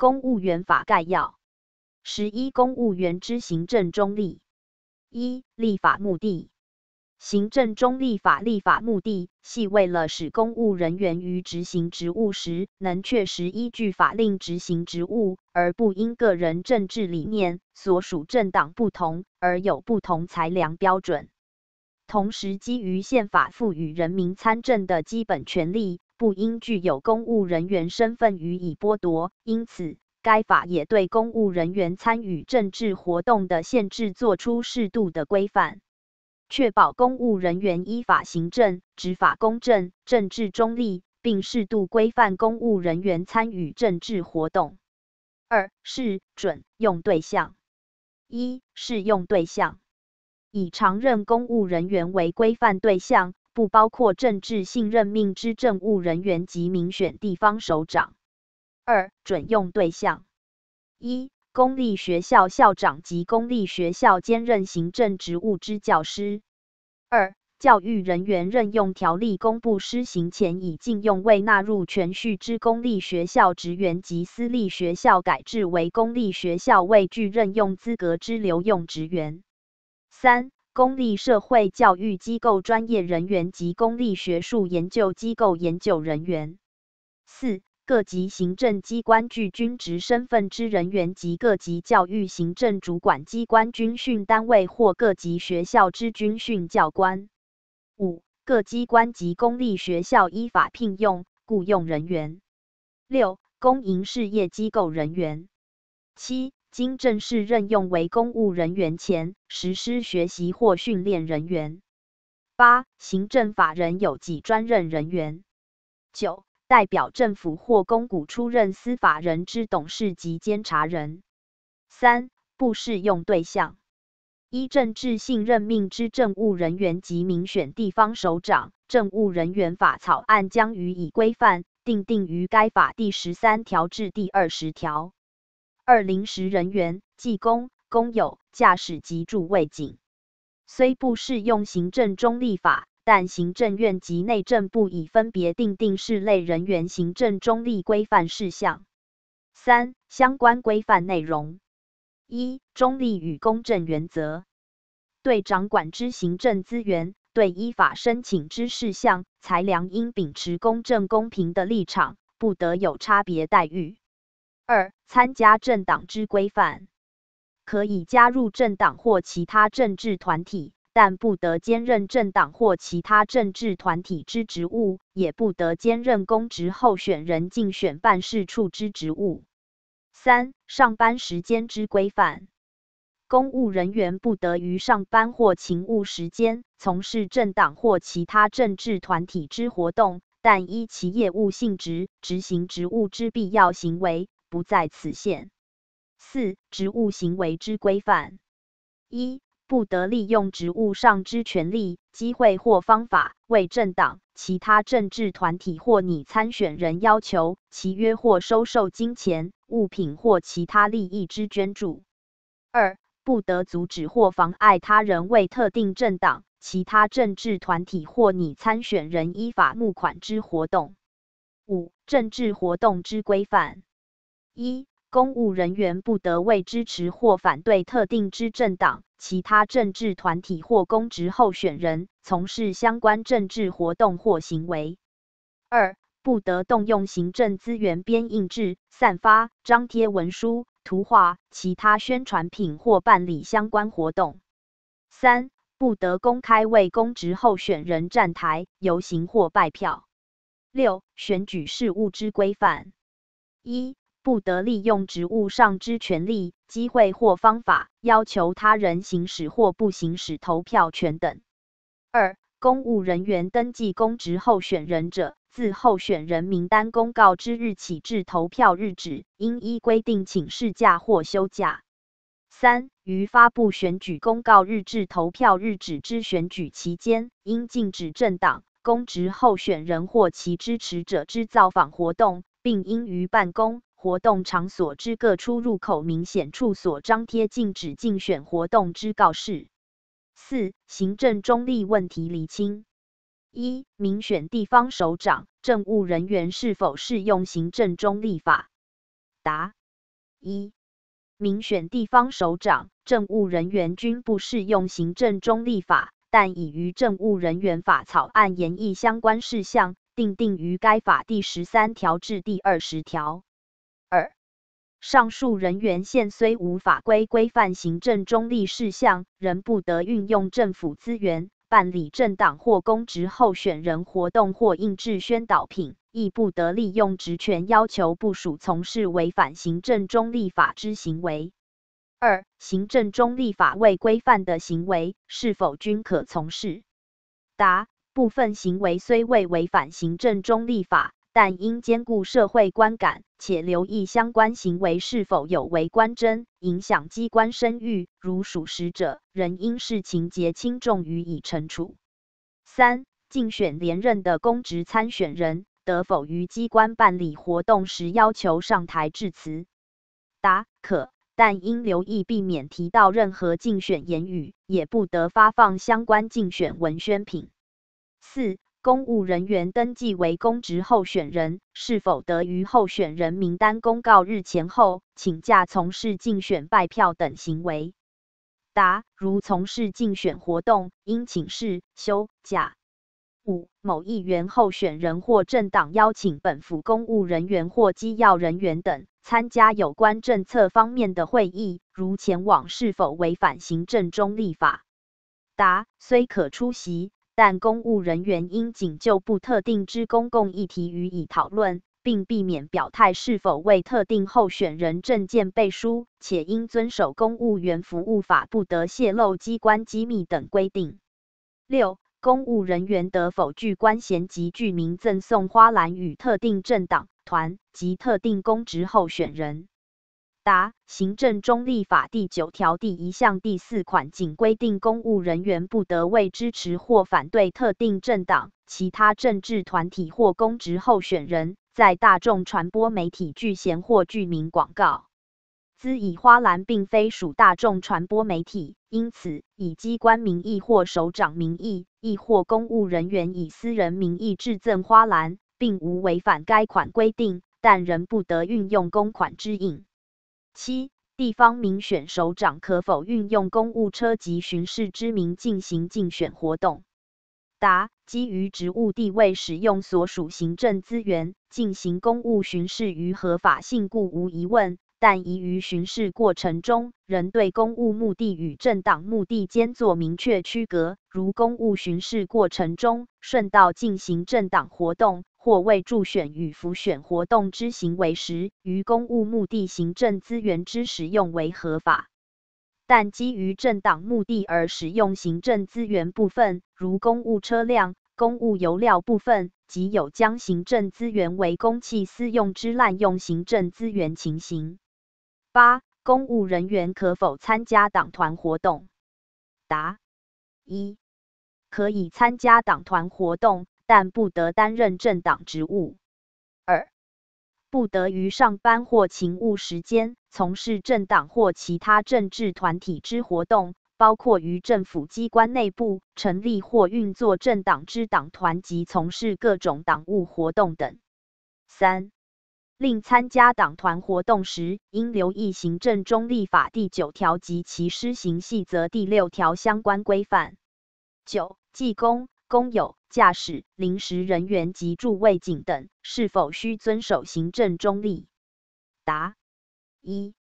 公务员法概要：十一、公务员之行政中立。一、立法目的。行政中立法立法目的，系为了使公务人员于执行职务时，能确实依据法令执行职务，而不因个人政治理念、所属政党不同而有不同裁量标准。同时，基于宪法赋予人民参政的基本权利。不应具有公务人员身份予以剥夺，因此该法也对公务人员参与政治活动的限制作出适度的规范，确保公务人员依法行政、执法公正、政治中立，并适度规范公务人员参与政治活动。二是准用对象，一适用对象以常任公务人员为规范对象。不包括政治性任命之政务人员及民选地方首长。二、准用对象：一、公立学校校长及公立学校兼任行政职务之教师；二、教育人员任用条例公布施行前已禁用未纳入全序之公立学校职员及私立学校改制为公立学校未具任用资格之留用职员。三公立社会教育机构专业人员及公立学术研究机构研究人员；四、各级行政机关具军职身份之人员及各级教育行政主管机关、军训单位或各级学校之军训教官；五、各机关及公立学校依法聘用、雇用人员；六、公营事业机构人员；七。经正式任用为公务人员前，实施学习或训练人员。八、行政法人有几专任人员？九、代表政府或公股出任司法人之董事及监察人。三、不适用对象：一、政治性任命之政务人员及民选地方首长。政务人员法草案将予以规范，定定于该法第十三条至第二十条。二临时人员、技工、工友、驾驶及驻卫警，虽不适用行政中立法，但行政院及内政部已分别订定室类人员行政中立规范事项。三相关规范内容：一中立与公正原则，对掌管之行政资源、对依法申请之事项，裁量应秉持公正公平的立场，不得有差别待遇。二、参加政党之规范，可以加入政党或其他政治团体，但不得兼任政党或其他政治团体之职务，也不得兼任公职候选人竞选办事处之职务。三、上班时间之规范，公务人员不得于上班或勤务时间从事政党或其他政治团体之活动，但依其业务性质执行职务之必要行为。不在此限。四、职务行为之规范：一、不得利用职务上之权利、机会或方法，为政党、其他政治团体或拟参选人要求、契约或收受金钱、物品或其他利益之捐助；二、不得阻止或妨碍他人为特定政党、其他政治团体或拟参选人依法募款之活动。五、政治活动之规范。一、公务人员不得为支持或反对特定执政党、其他政治团体或公职候选人从事相关政治活动或行为；二、不得动用行政资源编印、制散发、张贴文书、图画、其他宣传品或办理相关活动；三、不得公开为公职候选人站台、游行或拜票；六、选举事务之规范一。不得利用职务上之权利、机会或方法，要求他人行使或不行使投票权等。二、公务人员登记公职候选人者，自候选人名单公告之日起至投票日止，应依规定请事假或休假。三、于发布选举公告日至投票日止之选举期间，应禁止政党、公职候选人或其支持者之造访活动，并应于办公。活动场所之各出入口明显处所张贴禁止竞选活动之告示。四、行政中立问题厘清。一、民选地方首长政务人员是否适用行政中立法？答：一、民选地方首长政务人员均不适用行政中立法，但已于政务人员法草案研议相关事项，订定于该法第十三条至第二十条。上述人员现虽无法规规范行政中立事项，仍不得运用政府资源办理政党或公职候选人活动或印制宣导品，亦不得利用职权要求部署从事违反行政中立法之行为。二、行政中立法未规范的行为是否均可从事？答：部分行为虽未违反行政中立法。但应兼顾社会观感，且留意相关行为是否有违官箴，影响机关声誉。如属实者，仍应视情节轻重予以惩处。三、竞选连任的公职参选人，得否于机关办理活动时要求上台致辞？答：可，但应留意避免提到任何竞选言语，也不得发放相关竞选文宣品。四。公务人员登记为公职候选人，是否得于候选人名单公告日前后请假从事竞选、拜票等行为？答：如从事竞选活动，应请示休假。五、某议员候选人或政党邀请本府公务人员或机要人员等参加有关政策方面的会议，如前往，是否违反行政中立法？答：虽可出席。但公务人员应仅就不特定之公共议题予以讨论，并避免表态是否为特定候选人证件背书，且应遵守《公务员服务法》不得泄露机关机密等规定。六、公务人员得否具官衔及具名赠送花篮与特定政党团及特定公职候选人？答：行政中立法第九条第一项第四款仅规定公务人员不得为支持或反对特定政党、其他政治团体或公职候选人，在大众传播媒体具贤或具名广告。兹以花篮并非属大众传播媒体，因此以机关名义或首长名义，亦或公务人员以私人名义致赠花篮，并无违反该款规定，但仍不得运用公款之应。七、地方民选首长可否运用公务车及巡视之名进行竞选活动？答：基于职务地位，使用所属行政资源进行公务巡视于合法性故无疑问，但宜于巡视过程中，仍对公务目的与政党目的间作明确区隔，如公务巡视过程中顺道进行政党活动。或为助选与辅选活动之行为时，于公务目的行政资源之使用为合法，但基于政党目的而使用行政资源部分，如公务车辆、公务油料部分，即有将行政资源为公器私用之滥用行政资源情形。八、公务人员可否参加党团活动？答：一、可以参加党团活动。但不得担任政党职务；二、不得于上班或勤务时间从事政党或其他政治团体之活动，包括于政府机关内部成立或运作政党之党团及从事各种党务活动等；三、另参加党团活动时，应留意行政中立法第九条及其施行细则第六条相关规范。九、记功。工友、驾驶、临时人员及助卫警等是否需遵守行政中立？答：一、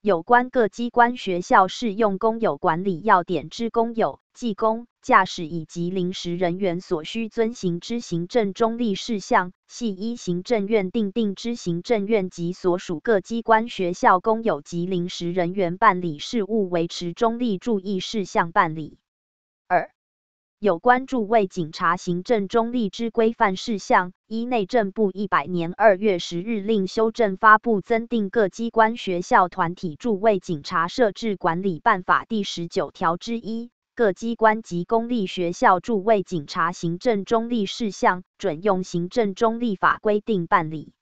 有关各机关、学校适用公有管理要点之公有、技工、驾驶以及临时人员所需遵行之行政中立事项，系依行政院定定之《行政院及所属各机关、学校公有及临时人员办理事务维持中立注意事项》办理。有关注，驻警察行政中立之规范事项，依内政部一百年二月十日令修正发布增订各机关、学校、团体驻位警察设置管理办法第十九条之一，各机关及公立学校驻位警察行政中立事项，准用行政中立法规定办理。